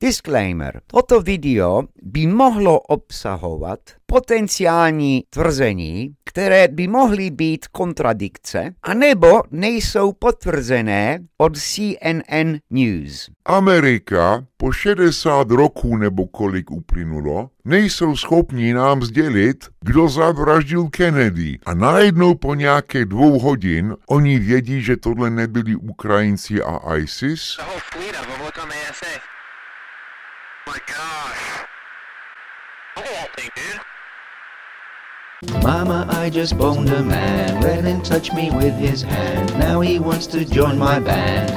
Disclaimer. Toto video by mohlo obsahovat potenciální tvrzení, které by mohly být kontradikce, anebo nejsou potvrzené od CNN News. Amerika po 60 roků nebo kolik uplynulo, nejsou schopni nám sdělit, kdo zavraždil Kennedy. A najednou po nějaké dvou hodin oni vědí, že tohle nebyli Ukrajinci a ISIS. The whole fleet of them, look on the my gosh. thing, dude. Mama, I just boned a man. Let him touch me with his hand. Now he wants to join my band.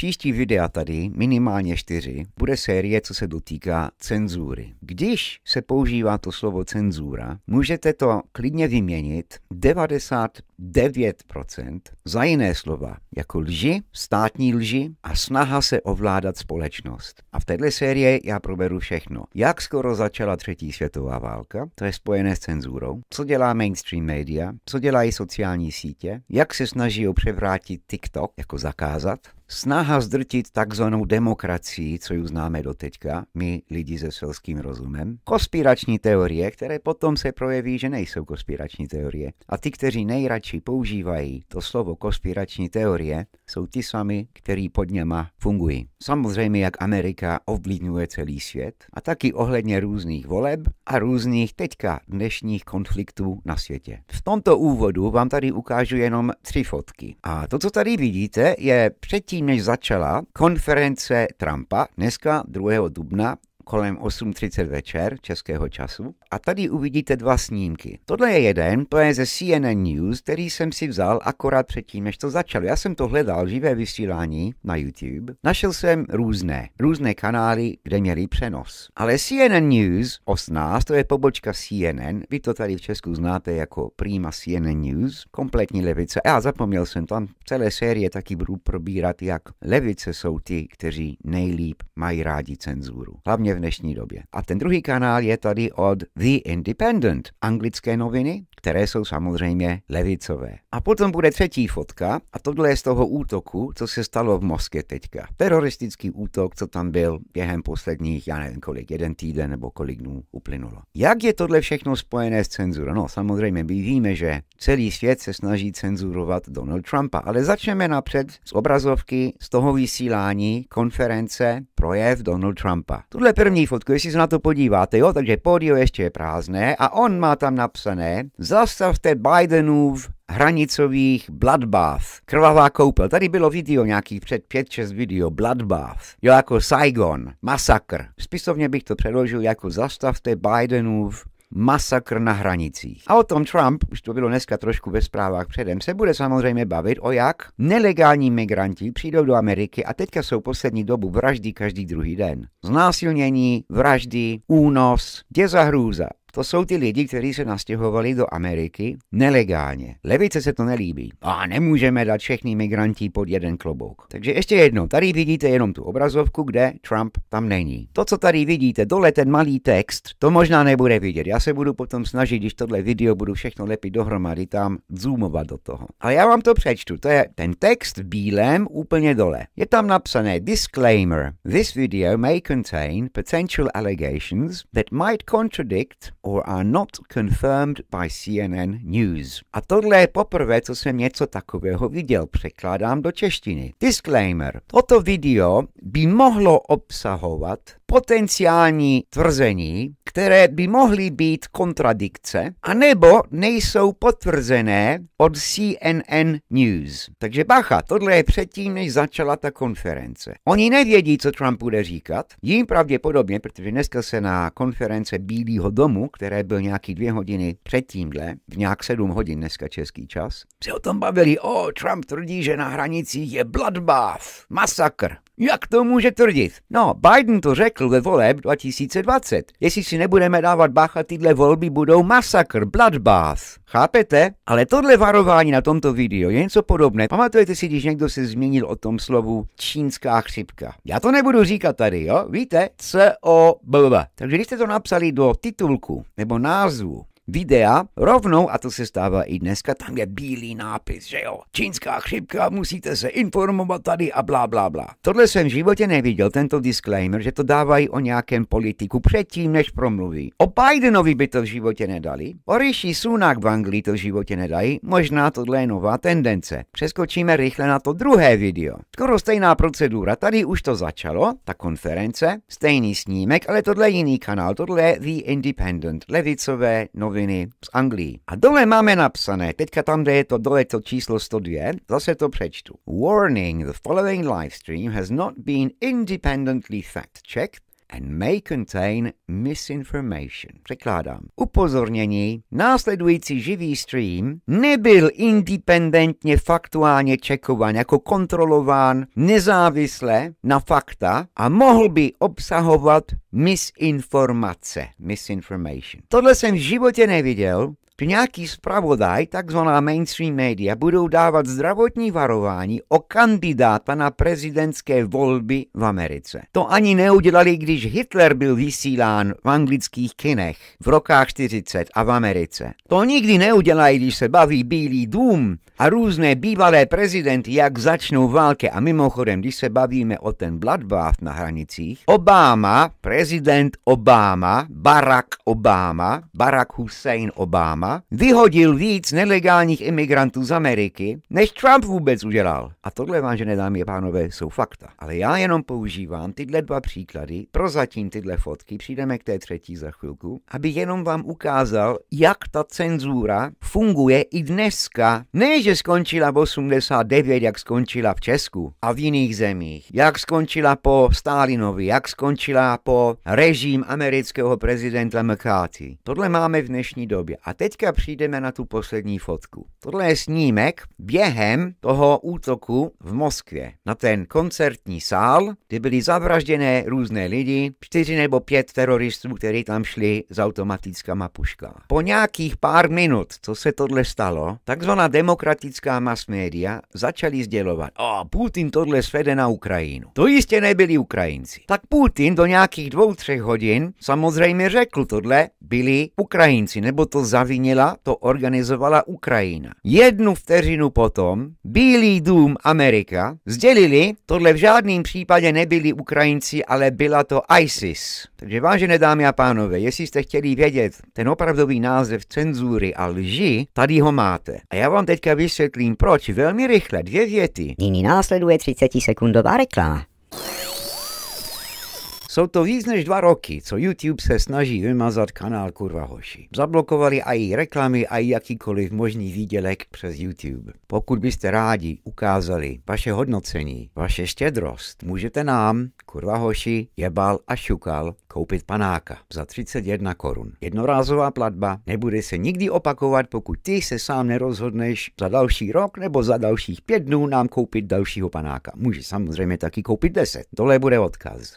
Příští videa tady, minimálně čtyři, bude série, co se dotýká cenzury. Když se používá to slovo cenzura, můžete to klidně vyměnit 99% za jiné slova, jako lži, státní lži a snaha se ovládat společnost. A v této série já proberu všechno. Jak skoro začala třetí světová válka, to je spojené s cenzurou, co dělá mainstream media, co dělají sociální sítě, jak se snaží převrátit TikTok, jako zakázat, snaha zdrtit takzvanou demokracii, co ju známe doteďka, my lidi se selským rozumem, kospirační teorie, které potom se projeví, že nejsou kospirační teorie. A ty, kteří nejradši používají to slovo kospirační teorie, jsou ty sami, který pod něma fungují. Samozřejmě, jak Amerika ovlivňuje celý svět a taky ohledně různých voleb a různých teďka dnešních konfliktů na světě. V tomto úvodu vám tady ukážu jenom tři fotky. A to, co tady vidíte, je předtím předtím, než začala konference Trumpa, dneska 2. dubna kolem 8.30 večer českého času. A tady uvidíte dva snímky. Tohle je jeden, to je ze CNN News, který jsem si vzal akorát předtím, než to začalo. Já jsem to hledal, živé vysílání na YouTube. Našel jsem různé, různé kanály, kde měli přenos. Ale CNN News 18, to je pobočka CNN, vy to tady v Česku znáte jako Prima CNN News, kompletní levice. Já zapomněl jsem, tam celé série taky budu probírat, jak levice jsou ty, kteří nejlíp mají rádi cenzuru. Hlavně v dnešní době. A ten druhý kanál je tady od The Independent, anglické noviny, které jsou samozřejmě levicové. A potom bude třetí fotka a tohle je z toho útoku, co se stalo v Moskvě teďka. Teroristický útok, co tam byl během posledních, já nevím kolik, jeden týden nebo kolik dnů uplynulo. Jak je tohle všechno spojené s cenzurou? No samozřejmě my víme, že celý svět se snaží cenzurovat Donald Trumpa, ale začneme napřed z obrazovky, z toho vysílání, konference, projev Donald Trumpa. Tuhle první fotku, jestli se na to podíváte, jo, takže pódio ještě je prázdné a on má tam napsané Zastavte Bidenův hranicových Bloodbath, krvavá koupel. Tady bylo video nějaký před 5-6 video, Bloodbath, jo jako Saigon, masakr. Spisovně bych to předložil jako zastavte Bidenův masakr na hranicích. A o tom Trump, už to bylo dneska trošku ve zprávách předem, se bude samozřejmě bavit o jak nelegální migranti přijdou do Ameriky a teďka jsou poslední dobu vraždy každý druhý den. Znásilnění, vraždy, únos, děza hrůza. To jsou ty lidi, kteří se nastěhovali do Ameriky nelegálně. Levice se to nelíbí. A nemůžeme dát všechny migranti pod jeden klobouk. Takže ještě jednou, tady vidíte jenom tu obrazovku, kde Trump tam není. To, co tady vidíte, dole ten malý text, to možná nebude vidět. Já se budu potom snažit, když tohle video budu všechno lepit dohromady, tam zoomovat do toho. Ale já vám to přečtu. To je ten text v bílém úplně dole. Je tam napsané disclaimer. This video may contain potential allegations that might contradict or are not confirmed by CNN News. A tohle je poprvé, co jsem něco takového viděl, překládám do češtiny. Disclaimer. Toto video by mohlo obsahovat potenciální tvrzení, které by mohly být kontradikce, anebo nejsou potvrzené od CNN News. Takže bacha, tohle je předtím, než začala ta konference. Oni nevědí, co Trump bude říkat, jim pravděpodobně, protože dneska se na konference Bílého domu, které byl nějaký dvě hodiny předtímhle, v nějak sedm hodin dneska český čas, se o tom bavili, o, Trump tvrdí, že na hranicích je bloodbath, masakr. Jak to může tvrdit? No, Biden to řekl, masakr ve voleb 2020. Jestli si nebudeme dávat bacha, tyhle volby budou masakr, bloodbath. Chápete? Ale tohle varování na tomto videu je něco podobné. Pamatujete si, když někdo se zmínil o tom slovu čínská chřipka. Já to nebudu říkat tady, jo? Víte? c o b, -b. Takže když jste to napsali do titulku nebo názvu videa rovnou, a to se stává i dneska, tam je bílý nápis, že jo, čínská chřipka, musíte se informovat tady a blá, blá, blá. Tohle jsem v životě neviděl, tento disclaimer, že to dávají o nějakém politiku předtím, než promluví. O Bidenovi by to v životě nedali, o Rishi Sunak v Anglii to v životě nedají, možná tohle je nová tendence. Přeskočíme rychle na to druhé video. Skoro stejná procedura, tady už to začalo, ta konference, stejný snímek, ale tohle je jiný kanál, tohle je The Independent, levicové noviny noviny z Anglii. A dole máme napsané, teďka tam, kde je to dole to číslo 102, zase to přečtu. Warning, the following live stream has not been independently fact-checked and may contain misinformation. Překládám. Upozornění, následující živý stream nebyl independentně faktuálně čekován jako kontrolován nezávisle na fakta a mohl by obsahovat misinformace, misinformation. Tohle jsem v životě neviděl, že nějaký zpravodaj, takzvaná mainstream média, budou dávat zdravotní varování o kandidáta na prezidentské volby v Americe. To ani neudělali, když Hitler byl vysílán v anglických kinech v rokách 40 a v Americe. To nikdy neudělají, když se baví Bílý dům a různé bývalé prezidenty, jak začnou války. A mimochodem, když se bavíme o ten bloodbath na hranicích, Obama, prezident Obama, Barack Obama, Barack Hussein Obama, vyhodil víc nelegálních imigrantů z Ameriky, než Trump vůbec udělal. A tohle, vážené dámy a pánové, jsou fakta. Ale já jenom používám tyhle dva příklady, prozatím tyhle fotky, přijdeme k té třetí za chvilku, aby jenom vám ukázal, jak ta cenzura funguje i dneska. Ne, že skončila v 89, jak skončila v Česku a v jiných zemích, jak skončila po Stalinovi, jak skončila po režim amerického prezidenta McCarthy. Tohle máme v dnešní době. A teď teďka přijdeme na tu poslední fotku. Tohle je snímek během toho útoku v Moskvě na ten koncertní sál, kde byly zavražděné různé lidi, čtyři nebo pět teroristů, kteří tam šli s automatická mapuška. Po nějakých pár minut, co se tohle stalo, takzvaná demokratická mass media začali sdělovat, a Putin tohle svede na Ukrajinu. To jistě nebyli Ukrajinci. Tak Putin do nějakých dvou, třech hodin samozřejmě řekl tohle, byli Ukrajinci, nebo to zavině bránila, to organizovala Ukrajina. Jednu vteřinu potom Bílý dům Amerika sdělili, tohle v žádném případě nebyli Ukrajinci, ale byla to ISIS. Takže vážené dámy a pánové, jestli jste chtěli vědět ten opravdový název cenzury a lži, tady ho máte. A já vám teďka vysvětlím proč, velmi rychle, dvě věty. Nyní následuje 30 sekundová reklama. Jsou to víc než dva roky, co YouTube se snaží vymazat kanál Kurva Hoši. Zablokovali a i reklamy a i jakýkoliv možný výdělek přes YouTube. Pokud byste rádi ukázali vaše hodnocení, vaše štědrost, můžete nám, Kurva Hoši, Jebal a Šukal, koupit panáka za 31 korun. Jednorázová platba nebude se nikdy opakovat, pokud ty se sám nerozhodneš za další rok nebo za dalších pět dnů nám koupit dalšího panáka. Může samozřejmě taky koupit 10. Dole bude odkaz.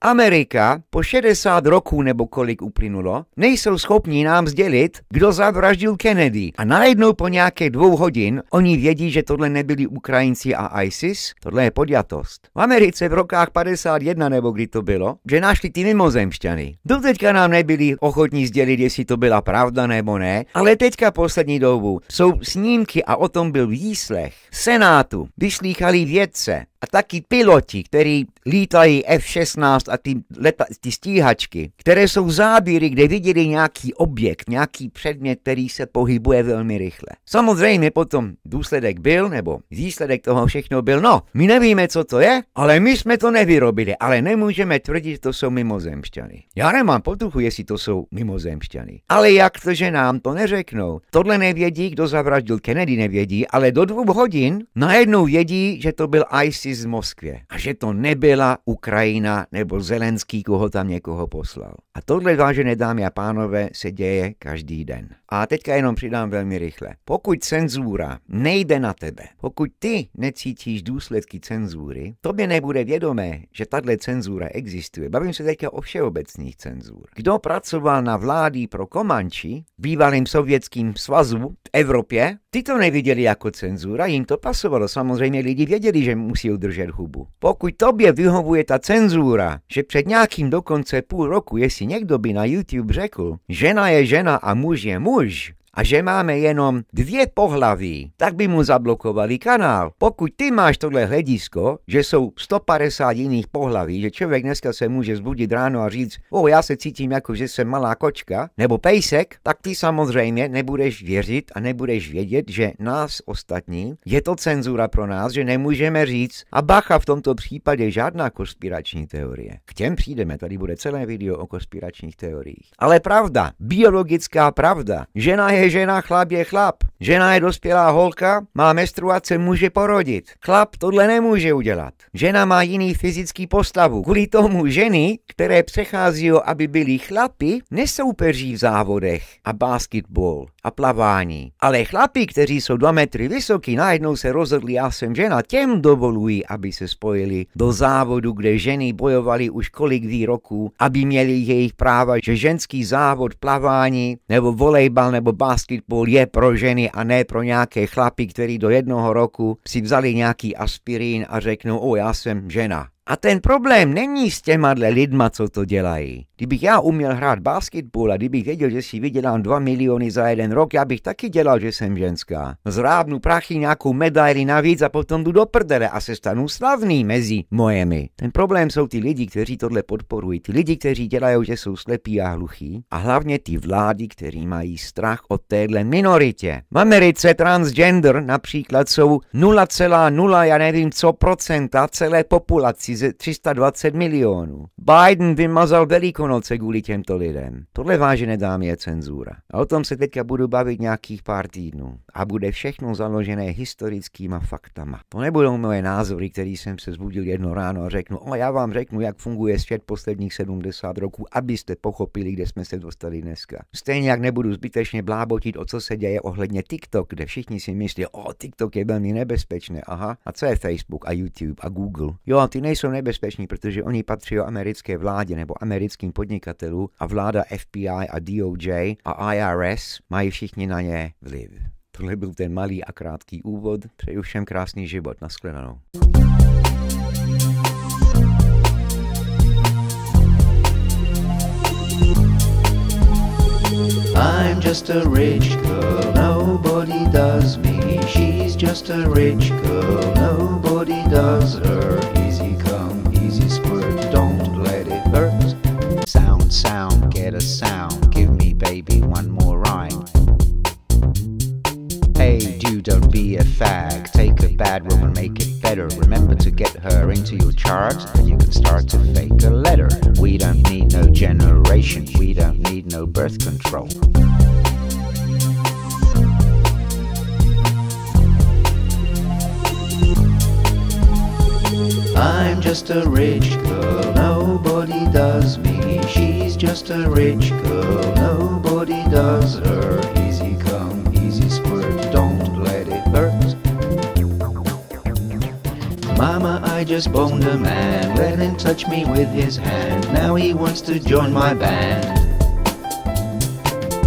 Amerika po 60 roků nebo kolik uplynulo, nejsou schopni nám sdělit, kdo zavraždil Kennedy. A najednou po nějaké dvou hodin oni vědí, že tohle nebyli Ukrajinci a ISIS, tohle je podjatost. V Americe v rokách 51 nebo kdy to bylo, že našli ty mimozemšťany. Doteďka nám nebyli ochotní sdělit, jestli to byla pravda nebo ne, ale teďka poslední dobu jsou snímky a o tom byl výslech Senátu, vyslýchali vědce a taky piloti, kteří lítají F-16 a a ty, leta, ty stíhačky, které jsou záběry, kde viděli nějaký objekt, nějaký předmět, který se pohybuje velmi rychle. Samozřejmě potom důsledek byl, nebo výsledek toho všechno byl, no, my nevíme, co to je, ale my jsme to nevyrobili, ale nemůžeme tvrdit, že to jsou mimozemšťany. Já nemám potuchu, jestli to jsou mimozemšťany. Ale jak to, že nám to neřeknou? Tohle nevědí, kdo zavraždil Kennedy, nevědí, ale do dvou hodin najednou vědí, že to byl ISIS v Moskvě a že to nebyla Ukrajina nebo byl Zelenský, koho tam někoho poslal. A tohle, vážené dámy a pánové, se děje každý den. A teďka jenom přidám velmi rychle. Pokud cenzura nejde na tebe, pokud ty necítíš důsledky cenzury, tobě nebude vědomé, že tahle cenzura existuje. Bavím se teďka o všeobecných cenzur. Kdo pracoval na vládí pro Komanči, bývalým sovětským svazu v Evropě, ty to neviděli jako cenzura, jim to pasovalo. Samozřejmě lidi věděli, že musí udržet hubu. Pokud tobě vyhovuje ta cenzura, že před nějakým dokonce půl roku, jestli někdo by na YouTube řekl, žena je žena a muž je muž, a že máme jenom dvě pohlaví, tak by mu zablokovali kanál. Pokud ty máš tohle hledisko, že jsou 150 jiných pohlaví, že člověk dneska se může zbudit ráno a říct, o, já se cítím jako, že jsem malá kočka, nebo pejsek, tak ty samozřejmě nebudeš věřit a nebudeš vědět, že nás ostatní, je to cenzura pro nás, že nemůžeme říct, a bacha v tomto případě žádná konspirační teorie. K těm přijdeme, tady bude celé video o konspiračních teoriích. Ale pravda, biologická pravda, žena je žena, chlap je chlap. Žena je dospělá holka, má menstruace, může porodit. Chlap tohle nemůže udělat. Žena má jiný fyzický postavu. Kvůli tomu ženy, které přechází, aby byly chlapy, nesoupeří v závodech a basketbal a plavání. Ale chlapi, kteří jsou dva metry vysoký, najednou se rozhodli, já jsem žena, těm dovolují, aby se spojili do závodu, kde ženy bojovaly už kolik výroků, aby měli jejich práva, že ženský závod, plavání nebo volejbal nebo basketbal basketbal je pro ženy a ne pro nějaké chlapy, který do jednoho roku si vzali nějaký aspirín a řeknou, o já jsem žena. A ten problém není s těma lidma, co to dělají. Kdybych já uměl hrát basketbal a kdybych věděl, že si vydělám 2 miliony za jeden rok, já bych taky dělal, že jsem ženská. Zrábnu prachy nějakou medaili navíc a potom jdu do prdele a se stanu slavný mezi mojemi. Ten problém jsou ty lidi, kteří tohle podporují, ty lidi, kteří dělají, že jsou slepí a hluchí a hlavně ty vlády, kteří mají strach o téhle minoritě. V Americe transgender například jsou 0,0, já nevím co procenta celé populaci peníze 320 milionů. Biden vymazal velikonoce kvůli těmto lidem. Tohle vážené dámy je cenzura. A o tom se teďka budu bavit nějakých pár týdnů. A bude všechno založené historickýma faktama. To nebudou moje názory, který jsem se zbudil jedno ráno a řeknu, o já vám řeknu, jak funguje svět posledních 70 roků, abyste pochopili, kde jsme se dostali dneska. Stejně jak nebudu zbytečně blábotit, o co se děje ohledně TikTok, kde všichni si myslí, o TikTok je velmi nebezpečné, aha, a co je Facebook a YouTube a Google? Jo, a ty nejsou jsou nebezpeční, protože oni patří o americké vládě nebo americkým podnikatelům a vláda FBI a DOJ a IRS mají všichni na ně vliv. Tohle byl ten malý a krátký úvod. Přeju všem krásný život. Naschledanou. I'm just a rich girl, nobody does me. She's just a rich girl, nobody does her. fag. Take a bad woman, make it better. Remember to get her into your charge, and you can start to fake a letter. We don't need no generation, we don't need no birth control. I'm just a rich girl, nobody does me. She's just a rich girl, nobody does her. just boned a man. Let him touch me with his hand. Now he wants to join my band.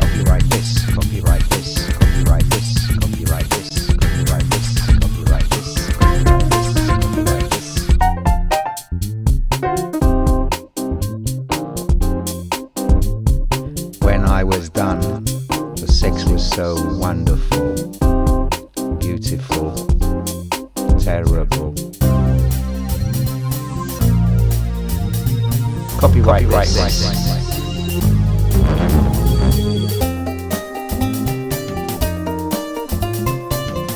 Copyright this, copyright this, copyright this, copyright this, copyright this, copyright this, copyright this, When I was done, the sex was so wonderful, beautiful terrible. Copyright, Copyright rights.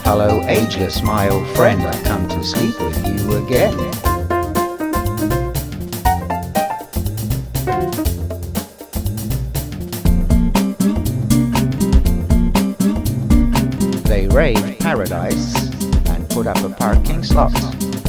Hello ageless my old friend, I come to sleep with you again. They raid paradise and put up a parking slot.